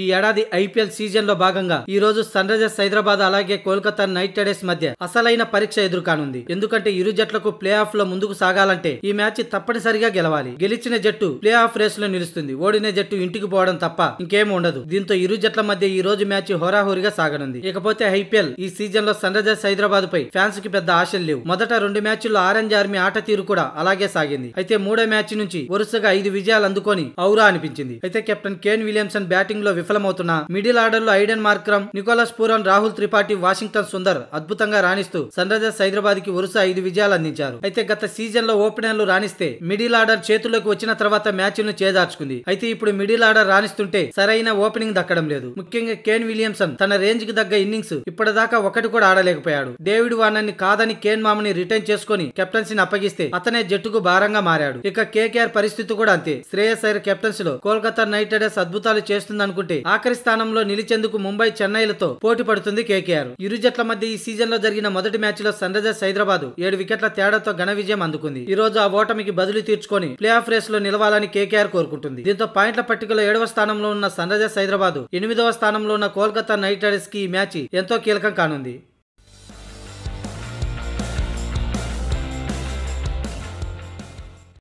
ఈ ఏడాది IPL season లో భాగంగా ఈ రోజు సన్ రైజర్స్ హైదరాబాద్ అలాగే కోల్కతా నైట్ రైడర్స్ మధ్య అసలైన పరీక్ష ఎదురుకానుంది ఎందుకంటే ఇరు జట్లకు ప్లే ఆఫ్ లో ముందుకు సాగాలంటే ఈ మ్యాచ్ తప్పనిసరిగా గెలవాలి గెలిచిన జట్టు ప్లే ఆఫ్ రేస్ లో నిలుస్తుంది ఓడిన జట్టు ఇంటికి పోవడం తప్ప ఇంకేమి ఉండదు దీంతో ఇరు జట్ల మధ్య ఈ రోజు మ్యాచ్ హోరాహోరీగా సాగనుంది ఇకపోతే ఐపీఎల్ ఈ సీజన్ లో సన్ రైజర్స్ హైదరాబాద్ పై ఫ్యాన్స్ కి పెద్ద ఆశలు లేవు మొదట రెండు మ్యాచ్ల్లో ఆరెంజ్ ఆర్మీ ఆట తీరు కూడా అలాగే సాగింది అయితే మూడో మ్యాచ్ నుంచి వరుసగా ఐదు విజయాలు అందుకొని ఔరా అనిపించింది అయితే కెప్టెన్ కేన్ విలియమ్సన్ బ్యాటింగ్ లో విఫలమవుతున్న మిడిల్ ఆర్డర్ లో Aiden Markram Nicholas Pooran Rahul Tripathi Washington Sundar అద్భుతంగా రాణిస్తూ సన్ రైజర్స్ హైదరాబాద్ కి వరుస ఐదు విజయాలు అందించారు అయితే గత సీజన్ లో ఓపెనర్లు రాణిస్తే మిడిల్ ఆర్డర్ చేతుల్లోకి వచ్చిన తర్వాత మ్యాచ్ ను చేదార్చుకుంది అయితే ఇప్పుడు మిడిల్ ఆర్డర్ రాణిస్తుంటే సరైన ఓపెనింగ్ దక్కడం లేదు ముఖ్యంగా కేన్ విలియమ్సన్ తన రేంజ్ కి తగ్గ ఇన్నింగ్స్ ఇప్పటిదాకా ఒకటి కూడా ఆడలేకపోయాడు డేవిడ్ వార్నర్ని కాదని కేన్ మామని రిటర్న్ చేసుకుని కెప్టెన్సీని అప్పగిస్తే అతనే జట్టుకు భారంగా మారాడు ఇక కేకేఆర్ పరిస్థితి కూడా అంతే శ్రేయస్ అయ్యర్ కెప్టెన్సీ లో కోల్కతా నైట్ రైడర్స్ అద్భుతాలు చేస్తుందనుకుంటే తోటి ఆఖరి స్థానంలో నిలిచేందుకు ముంబై చెన్నైలతో పోటీ పడుతుంది కేకేఆర్ ఇరు జట్ల మధ్య ఈ సీజన్ లో జరిగిన మొదటి మ్యాచ్ లో సన్ రైజర్స్ హైదరాబాద్ ఏడు వికెట్ల తేడాతో ఘన విజయం అందుకుంది ఈ రోజు ఆ ఓటమికి బదులు తీర్చుకొని ప్లే ఆఫ్ రేస్ లో నిలవాలని కేకేఆర్ కోరుకుంటుంది దీంతో పాయింట్ల పట్టికలో ఏడవ స్థానంలో ఉన్న సన్ రైజర్స్ హైదరాబాద్ ఎనిమిదవ స్థానంలో ఉన్న కోల్కతా నైట్ రైడర్స్ కి ఈ మ్యాచ్ ఎంతో కీలకం కానుంది